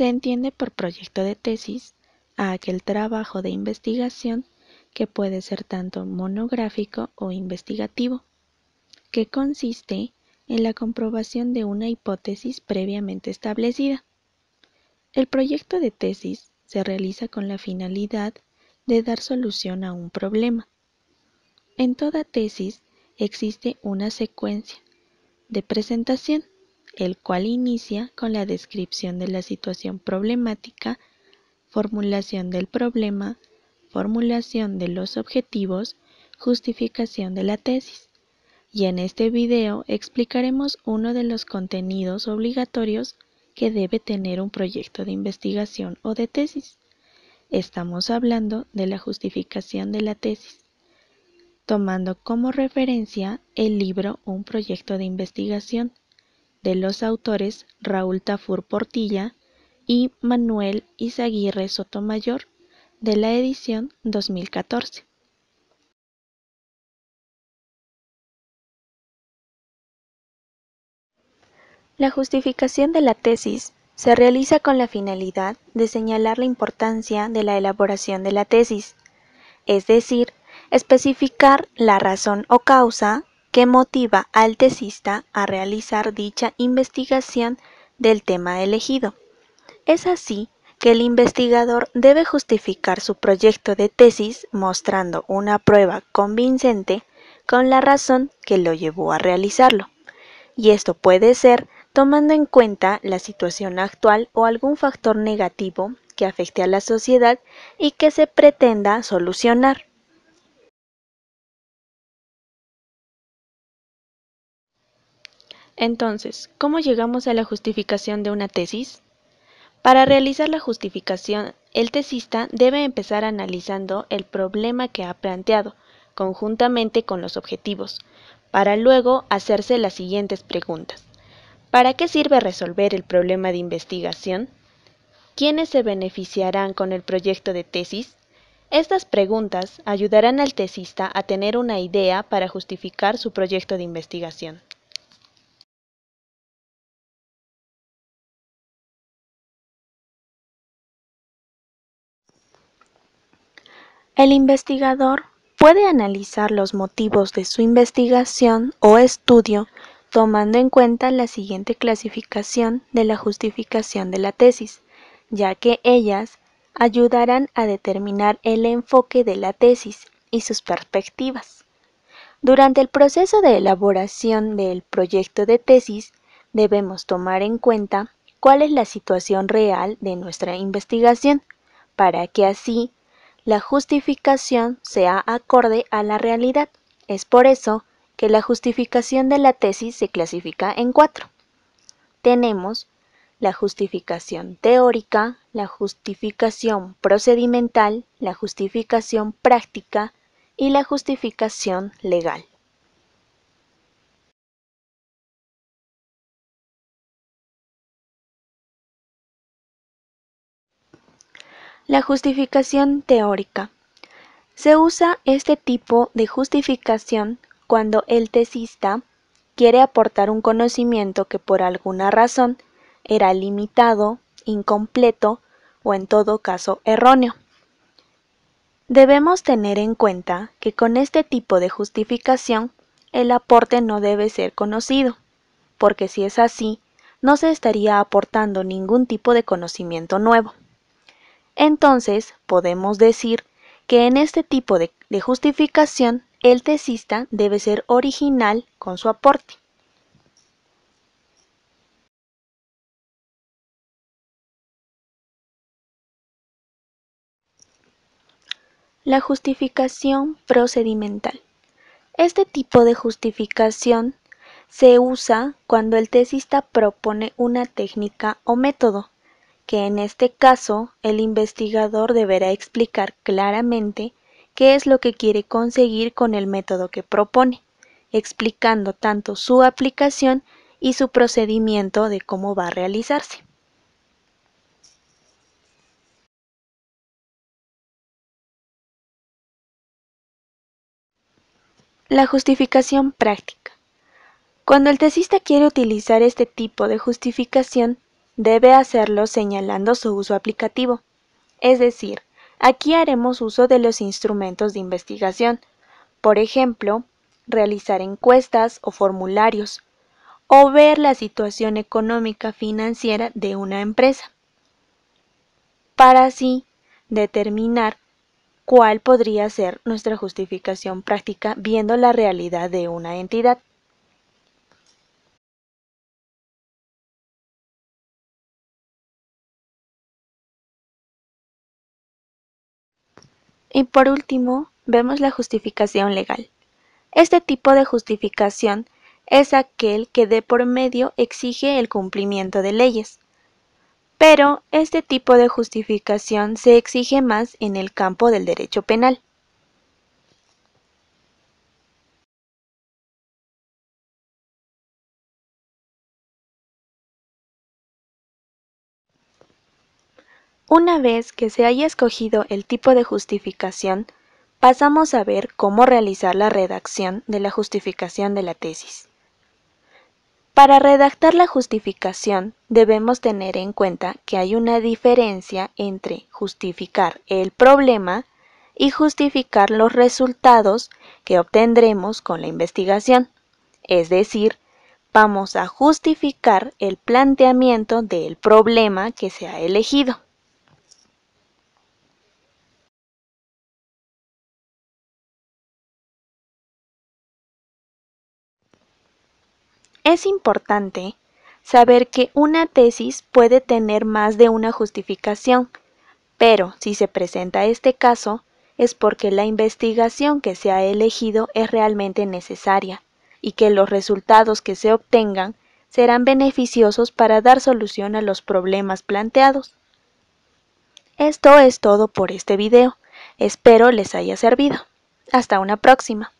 Se entiende por proyecto de tesis a aquel trabajo de investigación que puede ser tanto monográfico o investigativo, que consiste en la comprobación de una hipótesis previamente establecida. El proyecto de tesis se realiza con la finalidad de dar solución a un problema. En toda tesis existe una secuencia de presentación el cual inicia con la descripción de la situación problemática, formulación del problema, formulación de los objetivos, justificación de la tesis. Y en este video explicaremos uno de los contenidos obligatorios que debe tener un proyecto de investigación o de tesis. Estamos hablando de la justificación de la tesis, tomando como referencia el libro Un proyecto de investigación de los autores Raúl Tafur Portilla y Manuel Izaguirre Sotomayor, de la edición 2014. La justificación de la tesis se realiza con la finalidad de señalar la importancia de la elaboración de la tesis, es decir, especificar la razón o causa que motiva al tesista a realizar dicha investigación del tema elegido. Es así que el investigador debe justificar su proyecto de tesis mostrando una prueba convincente con la razón que lo llevó a realizarlo. Y esto puede ser tomando en cuenta la situación actual o algún factor negativo que afecte a la sociedad y que se pretenda solucionar. Entonces, ¿cómo llegamos a la justificación de una tesis? Para realizar la justificación, el tesista debe empezar analizando el problema que ha planteado, conjuntamente con los objetivos, para luego hacerse las siguientes preguntas. ¿Para qué sirve resolver el problema de investigación? ¿Quiénes se beneficiarán con el proyecto de tesis? Estas preguntas ayudarán al tesista a tener una idea para justificar su proyecto de investigación. El investigador puede analizar los motivos de su investigación o estudio tomando en cuenta la siguiente clasificación de la justificación de la tesis, ya que ellas ayudarán a determinar el enfoque de la tesis y sus perspectivas. Durante el proceso de elaboración del proyecto de tesis, debemos tomar en cuenta cuál es la situación real de nuestra investigación, para que así la justificación sea acorde a la realidad. Es por eso que la justificación de la tesis se clasifica en cuatro. Tenemos la justificación teórica, la justificación procedimental, la justificación práctica y la justificación legal. La justificación teórica. Se usa este tipo de justificación cuando el tesista quiere aportar un conocimiento que por alguna razón era limitado, incompleto o en todo caso erróneo. Debemos tener en cuenta que con este tipo de justificación el aporte no debe ser conocido, porque si es así, no se estaría aportando ningún tipo de conocimiento nuevo. Entonces, podemos decir que en este tipo de, justificación el tesista debe ser original con su aporte. La justificación procedimental. Este tipo de justificación se usa cuando el tesista propone una técnica o método que en este caso el investigador deberá explicar claramente qué es lo que quiere conseguir con el método que propone, explicando tanto su aplicación y su procedimiento de cómo va a realizarse. La justificación práctica. Cuando el tesista quiere utilizar este tipo de justificación, debe hacerlo señalando su uso aplicativo, es decir, aquí haremos uso de los instrumentos de investigación, por ejemplo, realizar encuestas o formularios, o ver la situación económica financiera de una empresa, para así determinar cuál podría ser nuestra justificación práctica viendo la realidad de una entidad. Y por último, vemos la justificación legal. Este tipo de justificación es aquel que de por medio exige el cumplimiento de leyes. Pero este tipo de justificación se exige más en el campo del derecho penal. Una vez que se haya escogido el tipo de justificación, pasamos a ver cómo realizar la redacción de la justificación de la tesis. Para redactar la justificación debemos tener en cuenta que hay una diferencia entre justificar el problema y justificar los resultados que obtendremos con la investigación. Es decir, vamos a justificar el planteamiento del problema que se ha elegido. Es importante saber que una tesis puede tener más de una justificación, pero si se presenta este caso, es porque la investigación que se ha elegido es realmente necesaria y que los resultados que se obtengan serán beneficiosos para dar solución a los problemas planteados. Esto es todo por este video. Espero les haya servido. Hasta una próxima.